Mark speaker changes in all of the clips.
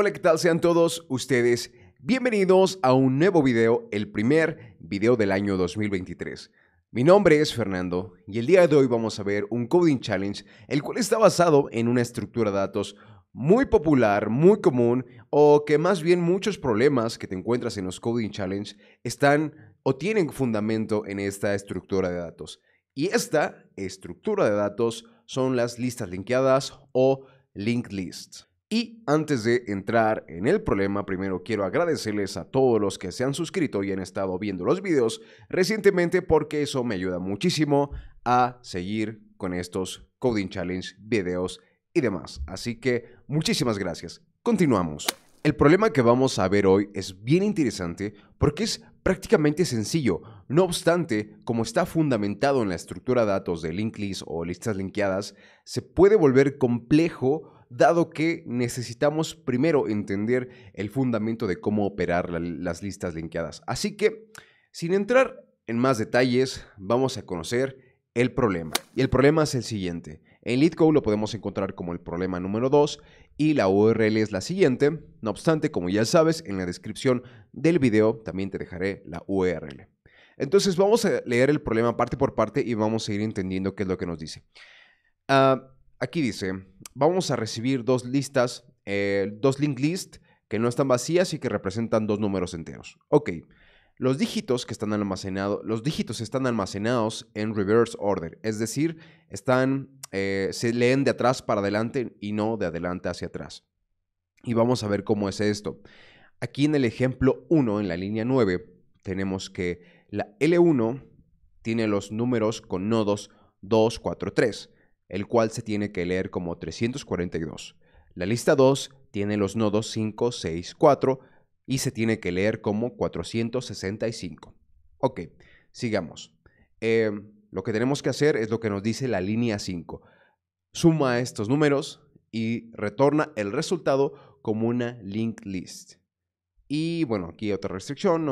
Speaker 1: Hola, ¿qué tal? Sean todos ustedes bienvenidos a un nuevo video, el primer video del año 2023. Mi nombre es Fernando y el día de hoy vamos a ver un Coding Challenge, el cual está basado en una estructura de datos muy popular, muy común, o que más bien muchos problemas que te encuentras en los Coding Challenge están o tienen fundamento en esta estructura de datos. Y esta estructura de datos son las listas linkeadas o linked lists. Y antes de entrar en el problema, primero quiero agradecerles a todos los que se han suscrito y han estado viendo los videos recientemente porque eso me ayuda muchísimo a seguir con estos Coding Challenge, videos y demás. Así que muchísimas gracias. Continuamos. El problema que vamos a ver hoy es bien interesante porque es prácticamente sencillo. No obstante, como está fundamentado en la estructura de datos de linked list o listas linkeadas, se puede volver complejo dado que necesitamos primero entender el fundamento de cómo operar las listas linkeadas. Así que, sin entrar en más detalles, vamos a conocer el problema. Y el problema es el siguiente. En LeetCode lo podemos encontrar como el problema número 2 y la URL es la siguiente. No obstante, como ya sabes, en la descripción del video también te dejaré la URL. Entonces vamos a leer el problema parte por parte y vamos a ir entendiendo qué es lo que nos dice. Ah, Aquí dice, vamos a recibir dos listas, eh, dos link list que no están vacías y que representan dos números enteros. Ok, los dígitos que están almacenados, los dígitos están almacenados en reverse order, es decir, están, eh, se leen de atrás para adelante y no de adelante hacia atrás. Y vamos a ver cómo es esto. Aquí en el ejemplo 1, en la línea 9, tenemos que la L1 tiene los números con nodos 2, 4, 3 el cual se tiene que leer como 342. La lista 2 tiene los nodos 5, 6, 4 y se tiene que leer como 465. Ok, sigamos. Em, lo que tenemos que hacer es lo que nos dice la línea 5. Suma estos números y retorna el resultado como una linked list. Y bueno, aquí otra restricción,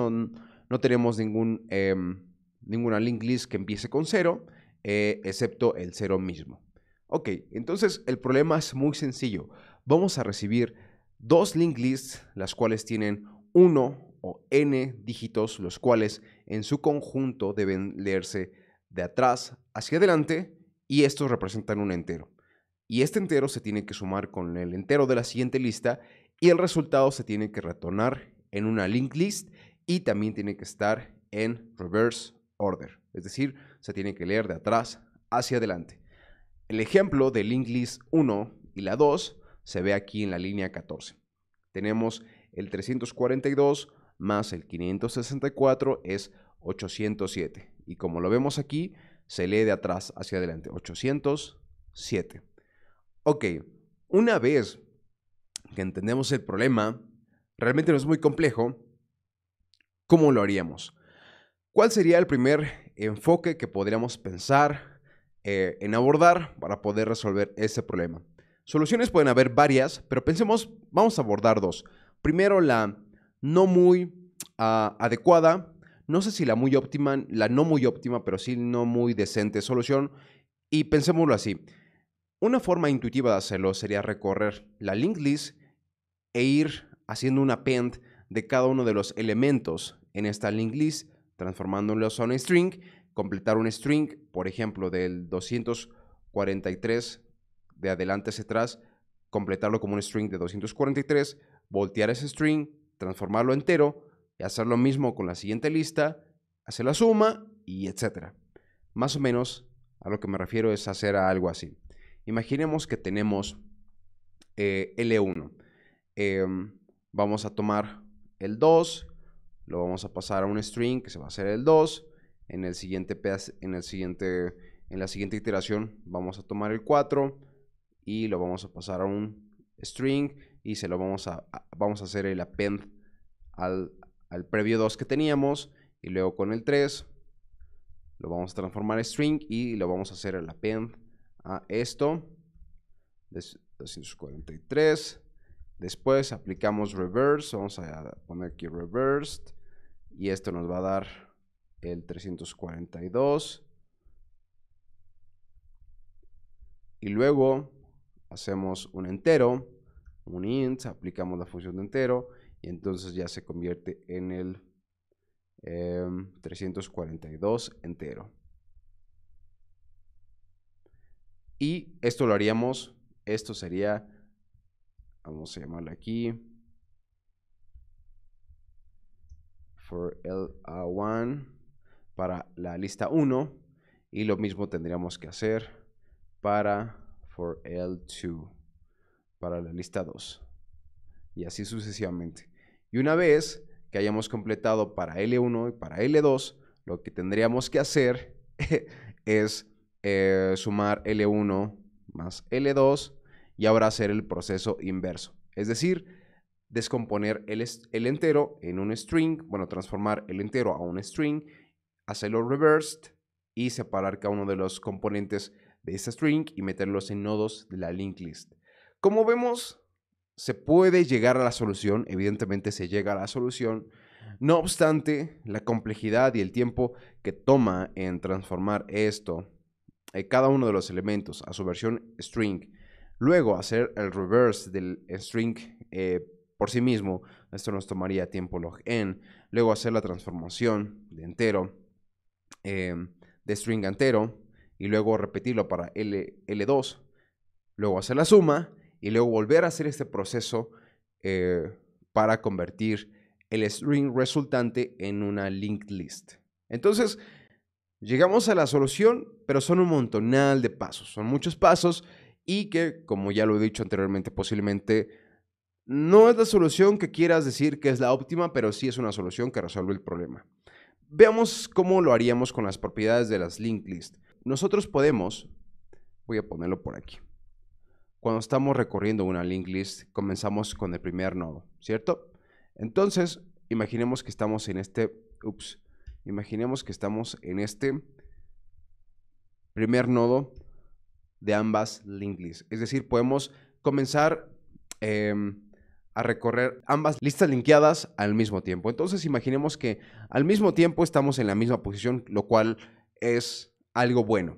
Speaker 1: no, tenemos em, ninguna linked list que empiece con 0, eh, excepto el 0 mismo. Ok, entonces el problema es muy sencillo. Vamos a recibir dos linked lists, las cuales tienen uno o n dígitos, los cuales en su conjunto deben leerse de atrás hacia adelante y estos representan un entero. Y este entero se tiene que sumar con el entero de la siguiente lista y el resultado se tiene que retornar en una link list y también tiene que estar en reverse order, es decir, se tiene que leer de atrás hacia adelante. El ejemplo del inglés 1 y la 2 se ve aquí en la línea 14. Tenemos el 342 más el 564 es 807. Y como lo vemos aquí, se lee de atrás hacia adelante. 807. Ok, una vez que entendemos el problema, realmente no es muy complejo, ¿cómo lo haríamos? ¿Cuál sería el primer enfoque que podríamos pensar eh, en abordar para poder resolver ese problema. Soluciones pueden haber varias, pero pensemos, vamos a abordar dos. Primero, la no muy ah, adecuada, no sé si la muy óptima, la no muy óptima, pero sí no muy decente solución. Y pensémoslo así. Una forma intuitiva de hacerlo sería recorrer la linked list e ir haciendo un append de cada uno de los elementos en esta linked list, transformándolos a un string completar un string, por ejemplo, del 243 de adelante hacia atrás, completarlo como un string de 243, voltear ese string, transformarlo entero y hacer lo mismo con la siguiente lista, hacer la suma y etcétera. Más o menos a lo que me refiero es hacer algo así. Imaginemos que tenemos eh, L1. Em, vamos a tomar el 2, lo vamos a pasar a un string que se va a hacer el 2, en el siguiente en el siguiente en la siguiente iteración vamos a tomar el 4 y lo vamos a pasar a un string y se lo vamos a, vamos a hacer el append al, previo 2 que teníamos y luego con el 3 lo vamos a transformar a string y lo vamos a hacer el append a esto 243 después aplicamos reverse vamos a poner aquí reversed y esto nos va a dar el 342. Y luego hacemos un entero, un int, aplicamos la función de entero y entonces ya se convierte en el 342 em, entero. Y esto lo haríamos, esto sería, vamos a llamarle aquí, for L1 para la lista 1 y lo mismo tendríamos que hacer para for L2 para la lista 2 y así sucesivamente. Y una vez que hayamos completado para L1 y para L2, lo que tendríamos que hacer es eh, sumar L1 más L2 y ahora hacer el proceso inverso. Es decir, descomponer el, el entero en un string, bueno, transformar el entero a un string hacerlo reversed y separar cada uno de los componentes de esta string y meterlos en nodos de la linked list. Como vemos, se puede llegar a la solución, evidentemente se llega a la solución. No obstante, la complejidad y el tiempo que toma en transformar esto, eh, cada uno de los elementos a su versión string, luego hacer el reverse del string eh, por sí mismo, esto nos tomaría tiempo log n, luego hacer la transformación de entero, Em, de string entero y luego repetirlo para L, L2, luego hacer la suma y luego volver a hacer este proceso eh, para convertir el string resultante en una linked list. Entonces, llegamos a la solución, pero son un montonal de pasos, son muchos pasos y que, como ya lo he dicho anteriormente, posiblemente no es la solución que quieras decir que es la óptima, pero sí es una solución que resuelve el problema. Veamos cómo lo haríamos con las propiedades de las linked list. Nosotros podemos, voy a ponerlo por aquí. Cuando estamos recorriendo una linked list, comenzamos con el primer nodo, ¿cierto? Entonces, imaginemos que estamos en este, ups, imaginemos que estamos en este primer nodo de ambas linked list. Es decir, podemos comenzar em, a recorrer ambas listas linkeadas al mismo tiempo. Entonces imaginemos que al mismo tiempo estamos en la misma posición, lo cual es algo bueno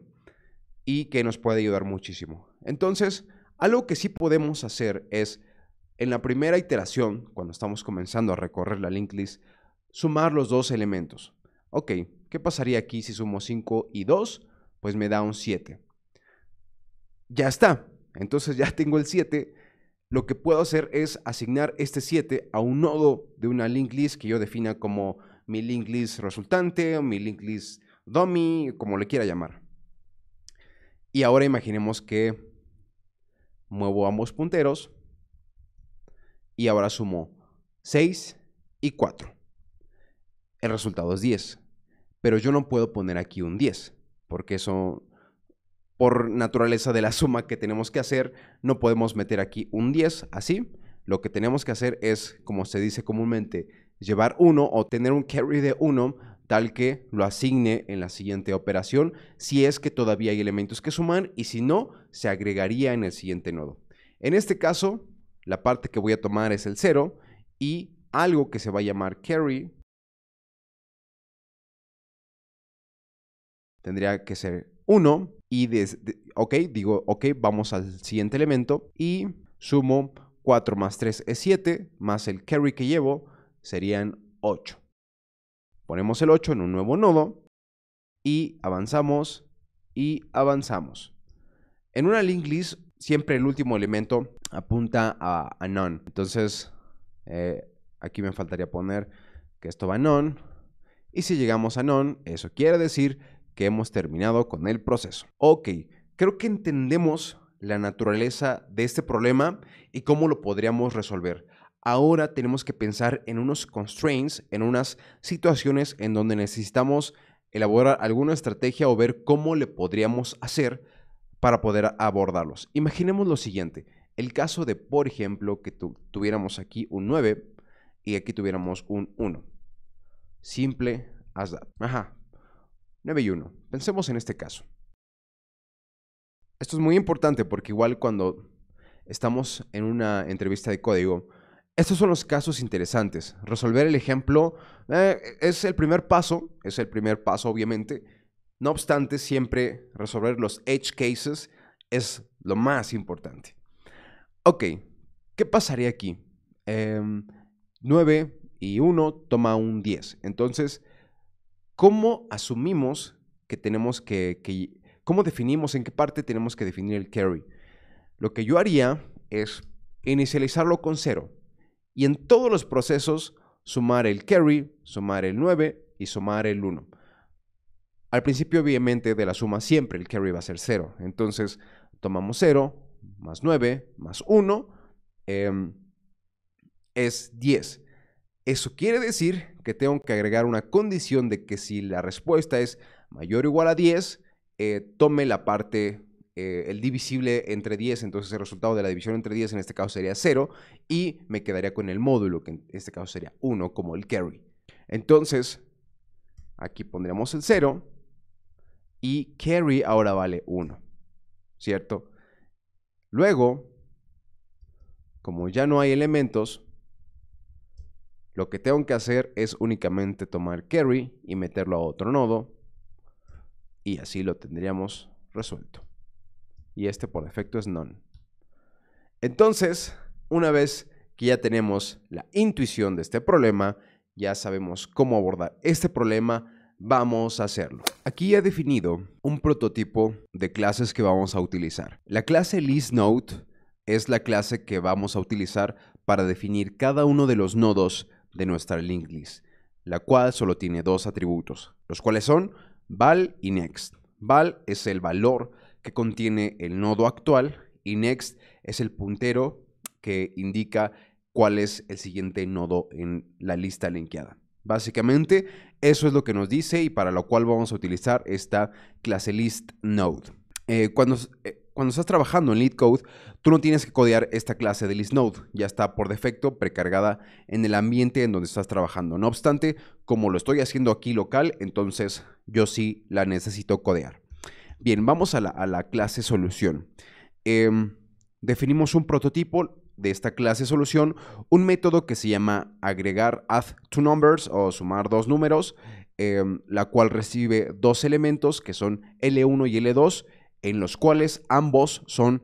Speaker 1: y que nos puede ayudar muchísimo. Entonces, algo que sí podemos hacer es, en la primera iteración, cuando estamos comenzando a recorrer la linked list, sumar los dos elementos. Ok, ¿qué pasaría aquí si sumo 5 y 2? Pues me da un 7. Ya está. Entonces ya tengo el 7 lo que puedo hacer es asignar este 7 a un nodo de una link list que yo defina como mi linked list resultante mi linked list dummy, como le quiera llamar. Y ahora imaginemos que muevo ambos punteros y ahora sumo 6 y 4. El resultado es 10, pero yo no puedo poner aquí un 10 porque eso por naturaleza de la suma que tenemos que hacer, no podemos meter aquí un 10 así. Lo que tenemos que hacer es, como se dice comúnmente, llevar 1 o tener un carry de 1 tal que lo asigne en la siguiente operación, si es que todavía hay elementos que sumar, y si no, se agregaría en el siguiente nodo. En este caso, la parte que voy a tomar es el 0 y algo que se va a llamar carry tendría que ser 1 y ok, digo, ok, vamos al siguiente elemento y sumo 4 más 3 es 7, más el carry que llevo serían 8. Ponemos el 8 en un nuevo nodo y avanzamos y avanzamos. En una linked list siempre el último elemento apunta a, a none. Entonces eh, aquí me faltaría poner que esto va a none. Y si llegamos a none, eso quiere decir que hemos terminado con el proceso. Ok, creo que entendemos la naturaleza de este problema y cómo lo podríamos resolver. Ahora tenemos que pensar en unos constraints, en unas situaciones en donde necesitamos elaborar alguna estrategia o ver cómo le podríamos hacer para poder abordarlos. Imaginemos lo siguiente, el caso de, por ejemplo, que tuviéramos aquí un 9 y aquí tuviéramos un 1. Simple as that. Ajá, 9 y 1. Pensemos en este caso. Esto es muy importante porque igual cuando estamos en una entrevista de código, estos son los casos interesantes. Resolver el ejemplo eh, es el primer paso, es el primer paso obviamente. No obstante, siempre resolver los edge cases es lo más importante. Ok, ¿qué pasaría aquí? 9 em, y 1 toma un 10. Entonces, ¿Cómo asumimos que tenemos que, ¿Cómo definimos en qué parte tenemos que definir el carry? Lo que yo haría es inicializarlo con 0. y en todos los procesos sumar el carry, sumar el 9 y sumar el 1. Al principio, obviamente, de la suma siempre el carry va a ser 0. Entonces, tomamos 0 más 9 más 1 em, es 10. Eso quiere decir que tengo que agregar una condición de que si la respuesta es mayor o igual a 10, eh, tome la parte, eh, el divisible entre 10, entonces el resultado de la división entre 10 en este caso sería 0 y me quedaría con el módulo, que en este caso sería 1 como el carry. Entonces, aquí pondríamos el 0 y carry ahora vale 1, ¿cierto? Luego, como ya no hay elementos, lo que tengo que hacer es únicamente tomar carry y meterlo a otro nodo. Y así lo tendríamos resuelto. Y este por defecto es none. Entonces, una vez que ya tenemos la intuición de este problema, ya sabemos cómo abordar este problema, vamos a hacerlo. Aquí he definido un prototipo de clases que vamos a utilizar. La clase ListNode es la clase que vamos a utilizar para definir cada uno de los nodos de nuestra link list, la cual solo tiene dos atributos, los cuales son val y next. Val es el valor que contiene el nodo actual y next es el puntero que indica cuál es el siguiente nodo en la lista linkeada. Básicamente, eso es lo que nos dice y para lo cual vamos a utilizar esta clase list node. Eh, cuando eh, cuando estás trabajando en lead code, tú no tienes que codear esta clase de list ya está por defecto precargada en el ambiente en donde estás trabajando. No obstante, como lo estoy haciendo aquí local, entonces yo sí la necesito codear. Bien, vamos a la, clase solución. Em, definimos un prototipo de esta clase solución, un método que se llama agregar add two numbers o sumar dos números, em, la cual recibe dos elementos que son L1 y L2 en los cuales ambos son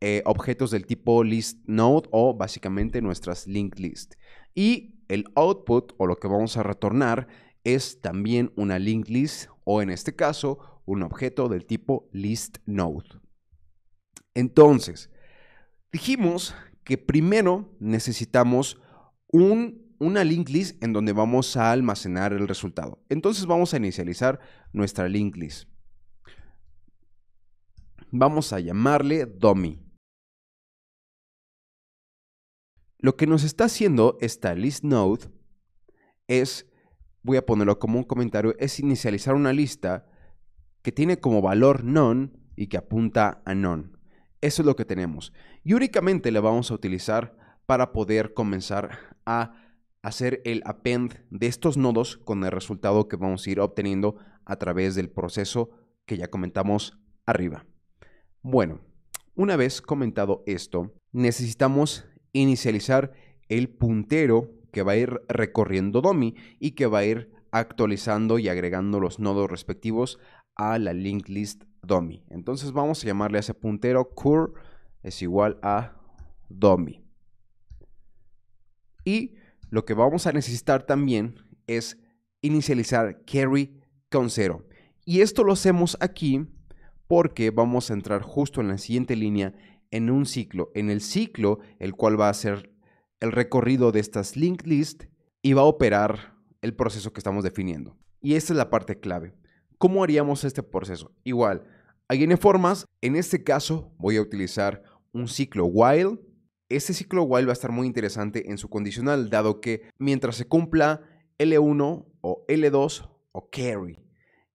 Speaker 1: eh, objetos del tipo list node o básicamente nuestras linked list. Y el output o lo que vamos a retornar es también una linked list o en este caso un objeto del tipo list node. Entonces, dijimos que primero necesitamos una linked list en donde vamos a almacenar el resultado. Entonces vamos a inicializar nuestra linked list. Vamos a llamarle Domi. Lo que nos está haciendo esta list node es, voy a ponerlo como un comentario, es inicializar una lista que tiene como valor NON y que apunta a none. Eso es lo que tenemos. Y únicamente la vamos a utilizar para poder comenzar a hacer el append de estos nodos con el resultado que vamos a ir obteniendo a través del proceso que ya comentamos arriba. Bueno, una vez comentado esto, necesitamos inicializar el puntero que va a ir recorriendo Domi y que va a ir actualizando y agregando los nodos respectivos a la linked list Domi. Entonces vamos a llamarle a ese puntero cur es igual a Domi. Y lo que vamos a necesitar también es inicializar carry con cero. Y esto lo hacemos aquí porque vamos a entrar justo en la siguiente línea en un ciclo, en el ciclo el cual va a ser el recorrido de estas linked list y va a operar el proceso que estamos definiendo. Y esta es la parte clave. ¿Cómo haríamos este proceso? Igual, hay N formas, en este caso voy a utilizar un ciclo while. Este ciclo while va a estar muy interesante en su condicional, dado que mientras se cumpla L1 o L2 o carry.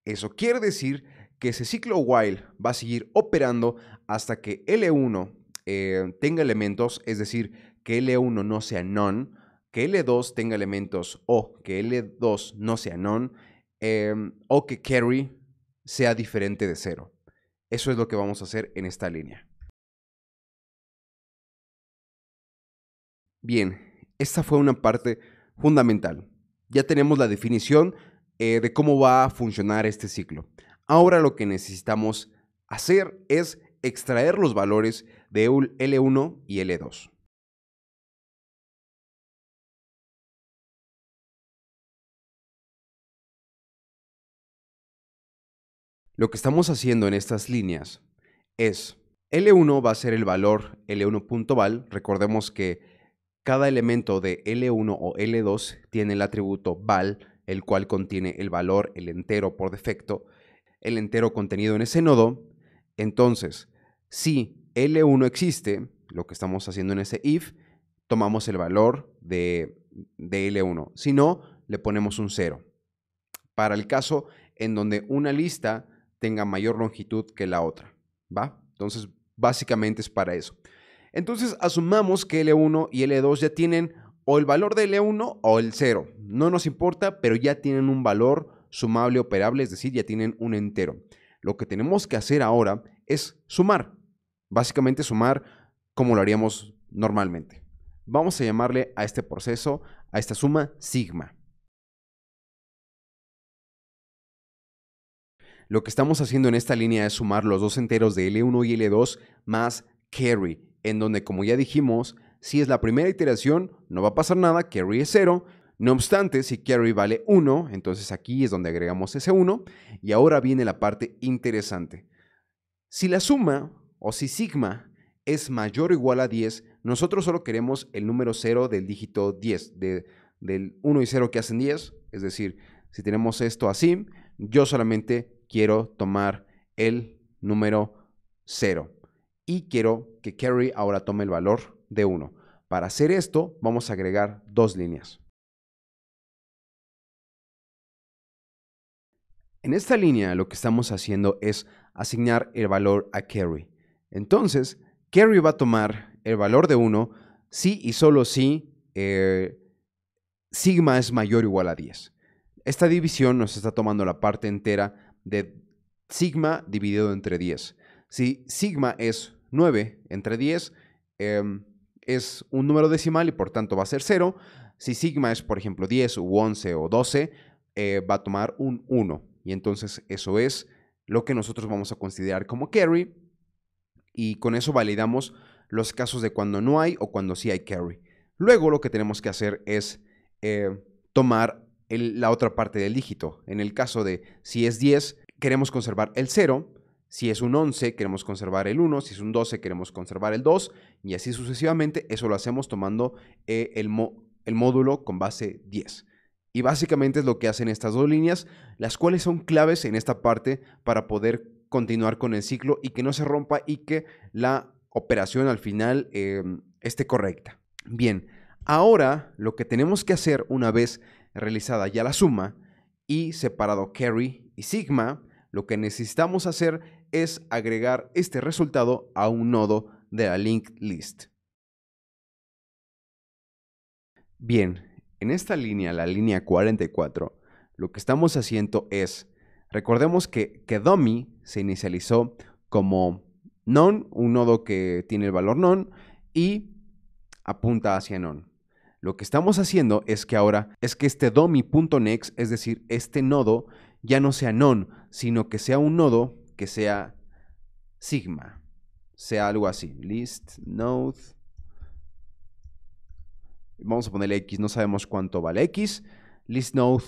Speaker 1: Eso quiere decir que ese ciclo while va a seguir operando hasta que L1 eh, tenga elementos, es decir, que L1 no sea NON, que L2 tenga elementos o que L2 no sea NON em, o que carry sea diferente de cero. Eso es lo que vamos a hacer en esta línea. Bien, esta fue una parte fundamental. Ya tenemos la definición eh, de cómo va a funcionar este ciclo. Ahora lo que necesitamos hacer
Speaker 2: es extraer los valores de L1 y L2. Lo que estamos haciendo en estas líneas
Speaker 1: es L1 va a ser el valor L1.val. Recordemos que cada elemento de L1 o L2 tiene el atributo val, el cual contiene el valor, el entero por defecto, el entero contenido en ese nodo, entonces, si L1 existe, lo que estamos haciendo en ese if, tomamos el valor de, L1. Si no, le ponemos un 0. Para el caso en donde una lista tenga mayor longitud que la otra, ¿va? Entonces, básicamente es para eso. Entonces, asumamos que L1 y L2 ya tienen o el valor de L1 o el 0. No nos importa, pero ya tienen un valor sumable operable, es decir, ya tienen un entero. Lo que tenemos que hacer ahora es sumar, básicamente sumar como lo haríamos normalmente. Vamos a llamarle a este proceso, a esta suma, sigma. Lo que estamos haciendo en esta línea es sumar los dos enteros de L1 y L2 más carry, en donde como ya dijimos, si es la primera iteración no va a pasar nada, carry es 0, no obstante, si carry vale 1, entonces aquí es donde agregamos ese 1 y ahora viene la parte interesante. Si la suma o si sigma es mayor o igual a 10, nosotros solo queremos el número 0 del dígito 10, de, del 1 y 0 que hacen 10, es decir, si tenemos esto así, yo solamente quiero tomar el número 0 y quiero que carry ahora tome el valor de 1. Para hacer esto, vamos a agregar dos líneas. En esta línea lo que estamos haciendo es asignar el valor a carry. Entonces, carry va a tomar el valor de 1 si y solo si eh, sigma es mayor o igual a 10. Esta división nos está tomando la parte entera de sigma dividido entre 10. Si sigma es 9 entre 10, em, es un número decimal y por tanto va a ser 0. Si sigma es, por ejemplo, 10 u 11 o 12, eh, va a tomar un 1. Y entonces eso es lo que nosotros vamos a considerar como carry. Y con eso validamos los casos de cuando no hay o cuando sí hay carry. Luego lo que tenemos que hacer es eh, tomar la otra parte del dígito. En el caso de si es 10, queremos conservar el 0. Si es un 11, queremos conservar el 1. Si es un 12, queremos conservar el 2. Y así sucesivamente. Eso lo hacemos tomando eh, el, el módulo con base 10. Y básicamente es lo que hacen estas dos líneas, las cuales son claves en esta parte para poder continuar con el ciclo y que no se rompa y que la operación al final em, esté correcta. Bien, ahora lo que tenemos que hacer una vez realizada ya la suma y separado carry y sigma, lo que necesitamos hacer es agregar este resultado a un nodo de la linked list. Bien, en esta línea, la línea 44, lo que estamos haciendo es, recordemos que, que dummy se inicializó como non, un nodo que tiene el valor non y apunta hacia non. Lo que estamos haciendo es que ahora es que este DOMI.next, es decir, este nodo ya no sea non, sino que sea un nodo que sea sigma, sea algo así, list node vamos a ponerle X, no sabemos cuánto vale X, list node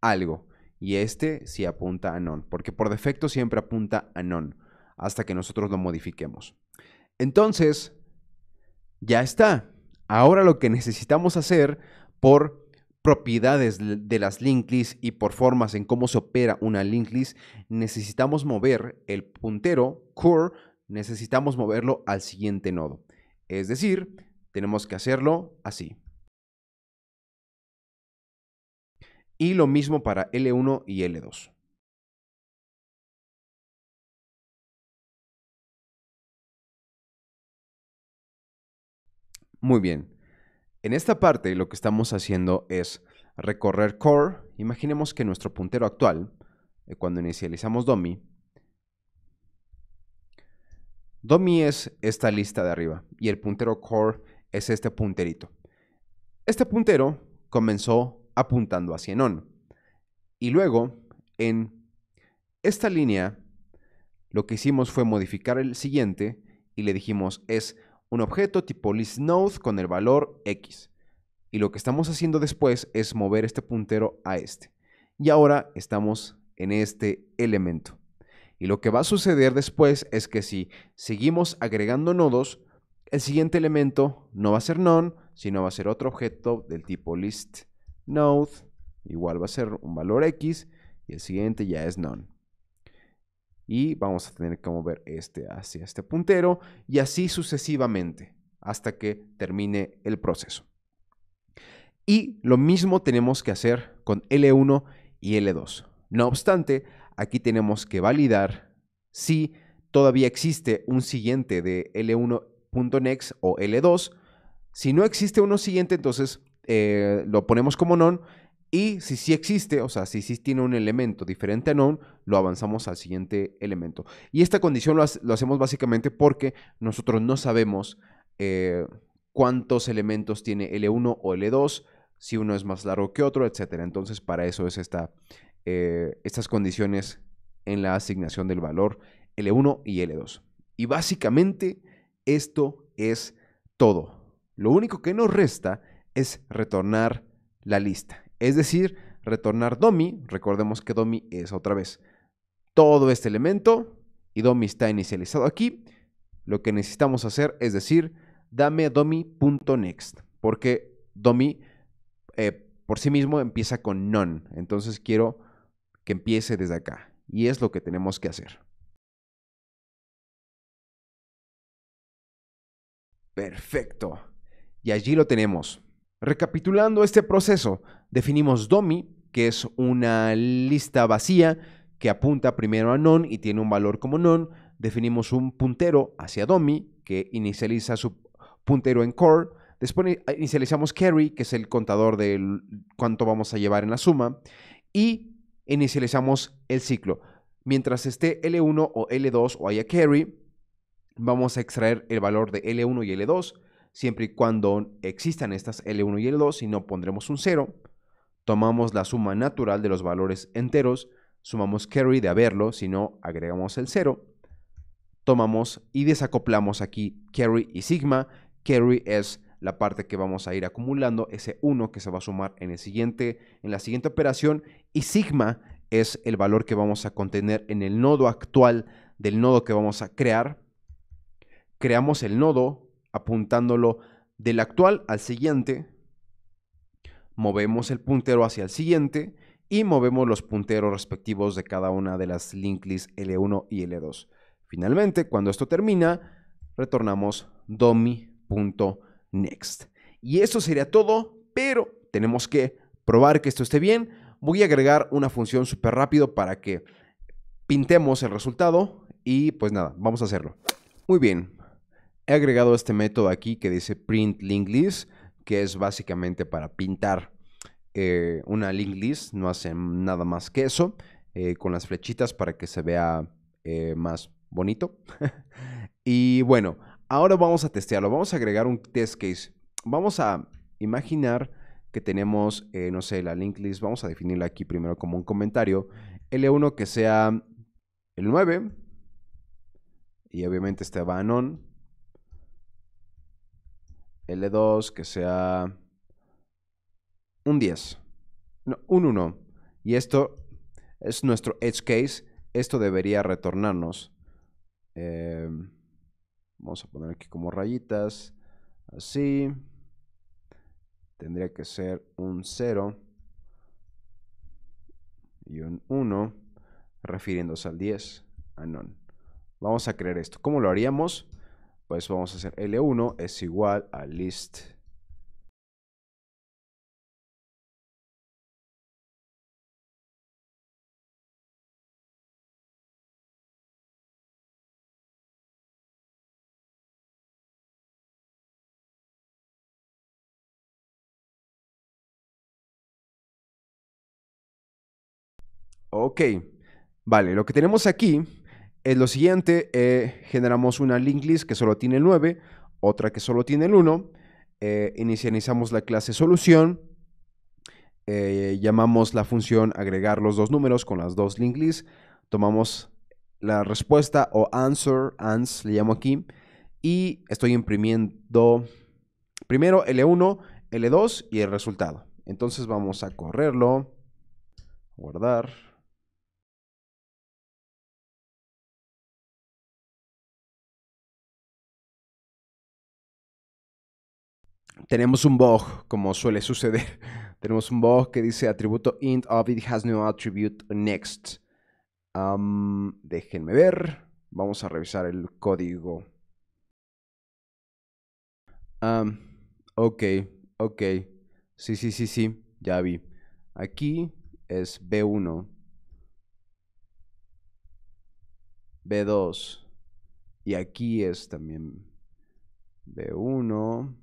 Speaker 1: algo. Y este sí apunta a none, porque por defecto siempre apunta a none, hasta que nosotros lo modifiquemos. Entonces, ya está. Ahora lo que necesitamos hacer por propiedades de las link list y por formas en cómo se opera una link list, necesitamos mover el puntero core, necesitamos moverlo al siguiente nodo. Es decir, tenemos que hacerlo
Speaker 2: así. Y lo mismo para L1 y L2. Muy bien.
Speaker 1: En esta parte lo que estamos haciendo es recorrer core. Imaginemos que nuestro puntero actual, eh, cuando inicializamos domi domi es esta lista de arriba y el puntero core es este punterito. Este puntero comenzó apuntando hacia non. Y luego, en esta línea, lo que hicimos fue modificar el siguiente y le dijimos es un objeto tipo listNode con el valor x. Y lo que estamos haciendo después es mover este puntero a este. Y ahora estamos en este elemento. Y lo que va a suceder después es que si seguimos agregando nodos, el siguiente elemento no va a ser none, sino va a ser otro objeto del tipo list node igual va a ser un valor x y el siguiente ya es none. Y vamos a tener que mover este hacia este puntero y así sucesivamente hasta que termine el proceso. Y lo mismo tenemos que hacer con L1 y L2. No obstante, aquí tenemos que validar si todavía existe un siguiente de L1.next o L2. Si no existe uno siguiente, entonces eh, lo ponemos como non y si sí existe, o sea, si sí tiene un elemento diferente a non, lo avanzamos al siguiente elemento. Y esta condición lo, hacemos básicamente porque nosotros no sabemos eh, cuántos elementos tiene L1 o L2, si uno es más largo que otro, etc. Entonces, para eso es esta, eh, estas condiciones en la asignación del valor L1 y L2. Y básicamente esto es todo. Lo único que nos resta es retornar la lista. Es decir, retornar Domi, recordemos que Domi es otra vez todo este elemento y Domi está inicializado aquí. Lo que necesitamos hacer es decir, dame Domi.next, porque Domi eh, por sí mismo empieza con none, entonces quiero
Speaker 2: que empiece desde acá y es lo que tenemos que hacer. Perfecto. Y allí lo tenemos.
Speaker 1: Recapitulando este proceso, definimos DOMI, que es una lista vacía que apunta primero a non y tiene un valor como non. Definimos un puntero hacia DOMI que inicializa su puntero en core. Después ah, inicializamos carry, que es el contador de cuánto vamos a llevar en la suma. Y inicializamos el ciclo. Mientras esté L1 o L2 o haya carry, vamos a extraer el valor de L1 y L2 siempre y cuando existan estas L1 y L2, si no pondremos un 0, tomamos la suma natural de los valores enteros, sumamos carry de haberlo, si no agregamos el 0, tomamos y desacoplamos aquí carry y sigma, carry es la parte que vamos a ir acumulando, ese 1 que se va a sumar en, el siguiente, en la siguiente operación, y sigma es el valor que vamos a contener en el nodo actual del nodo que vamos a crear. Creamos el nodo, apuntándolo del actual al siguiente, movemos el puntero hacia el siguiente y movemos los punteros respectivos de cada una de las link lists L1 y L2. Finalmente, cuando esto termina, retornamos dummy.next. Y eso sería todo, pero tenemos que probar que esto esté bien. Voy a agregar una función súper rápido para que pintemos el resultado y pues nada, vamos a hacerlo. Muy bien, He agregado este método aquí que dice print link list, que es básicamente para pintar eh, una link list, no hace nada más que eso, eh, con las flechitas para que se vea eh, más bonito. y bueno, ahora vamos a testearlo, vamos a agregar un test case. Vamos a imaginar que tenemos, no sé, la link list, vamos a definirla aquí primero como un comentario, L1 que sea el 9, y obviamente este va a non, L2, que sea un 10, no, un 1. Y esto es nuestro edge case. Esto debería retornarnos. Eh, vamos a poner aquí como rayitas. Así. Tendría que ser un 0 y un 1 refiriéndose al 10, Ah, Vamos a crear esto. ¿Cómo
Speaker 2: lo haríamos? Por eso vamos a hacer L1 es igual a list. Ok, vale, lo que tenemos aquí en lo siguiente, eh, generamos
Speaker 1: una link list que solo tiene el 9, otra que solo tiene el 1. Eh, inicializamos la clase solución. Eh, llamamos la función agregar los dos números con las dos link lists. Tomamos la respuesta o answer, ans, le llamo aquí. Y estoy imprimiendo primero L1,
Speaker 2: L2 y el resultado. Entonces vamos a correrlo, guardar. tenemos un
Speaker 1: bug, como suele suceder. tenemos un bug que dice atributo int of it has no attribute next. déjenme ver. Vamos a revisar el código. ok, ok. Sí, sí, sí, sí. Ya vi. Aquí es B1. B2. Y aquí es también B1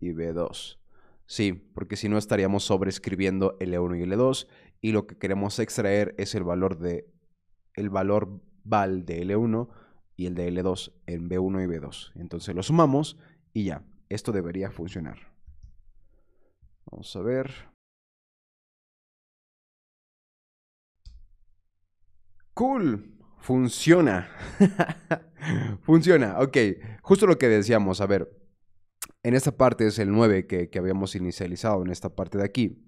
Speaker 1: y B2. Sí, porque si no estaríamos sobreescribiendo L1 e y L2 e y lo que queremos extraer es el valor de el valor val de L1 y el de L2 en B1 y B2. Entonces lo sumamos y ya, esto debería funcionar.
Speaker 2: Vamos a ver. Cool, funciona.
Speaker 1: funciona, ok. Justo lo que decíamos, a ver, en esta parte es el 9 que, habíamos inicializado, en esta parte de aquí,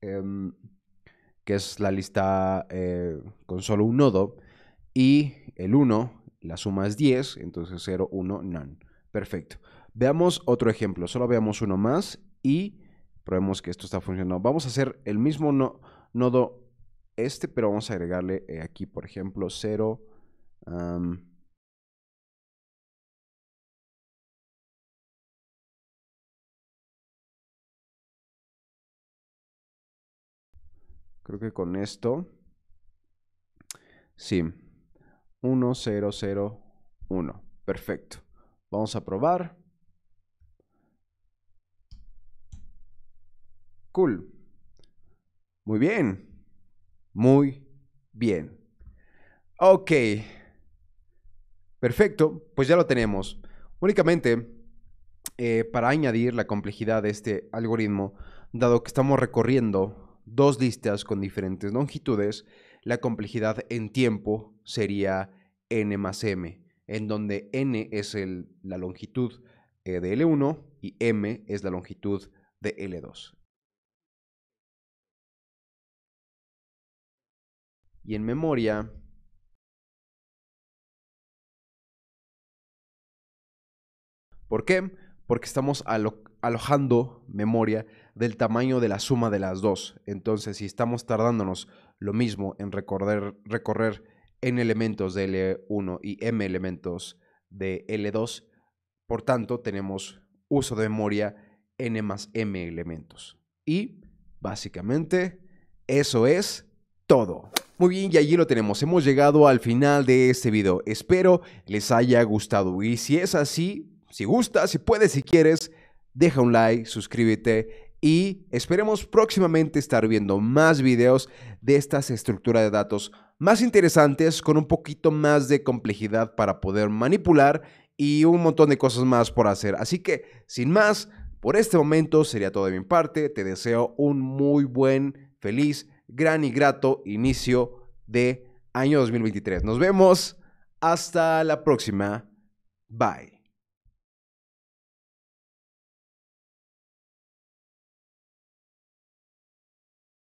Speaker 1: em, que es la lista eh, con solo un nodo, y el 1, la suma es 10, entonces 0, 1, none. Perfecto. Veamos otro ejemplo, solo veamos uno más y probemos que esto está funcionando. Vamos a hacer el mismo nodo
Speaker 2: este, pero vamos a agregarle eh, aquí, por ejemplo, 0, Creo que con esto.
Speaker 1: Sí. 1, 0, 0, 1. Perfecto. Vamos a probar. Cool. Muy bien. Muy bien. Ok. Perfecto. Pues ya lo tenemos. Únicamente eh, para añadir la complejidad de este algoritmo, dado que estamos recorriendo dos listas con diferentes longitudes, la complejidad en tiempo sería n más m, en donde n es la longitud eh, de L1 y m es la longitud
Speaker 2: de L2. Y en memoria ¿Por qué? Porque estamos alojando
Speaker 1: memoria del tamaño de la suma de las dos. Entonces, si estamos tardándonos lo mismo en recorrer, recorrer n elementos de L1 y m elementos de L2, por tanto, tenemos uso de memoria n más m elementos. Y básicamente, eso es todo. Muy bien, y allí lo tenemos. Hemos llegado al final de este video. Espero les haya gustado. Y si es así, si gusta, si puedes, si quieres, deja un like, suscríbete y esperemos próximamente estar viendo más videos de estas estructuras de datos más interesantes con un poquito más de complejidad para poder manipular y un montón de cosas más por hacer. Así que, sin más, por este momento sería todo de mi parte. Te deseo un muy buen, feliz, gran y grato inicio de año 2023. Nos vemos. Hasta la próxima.
Speaker 2: Bye.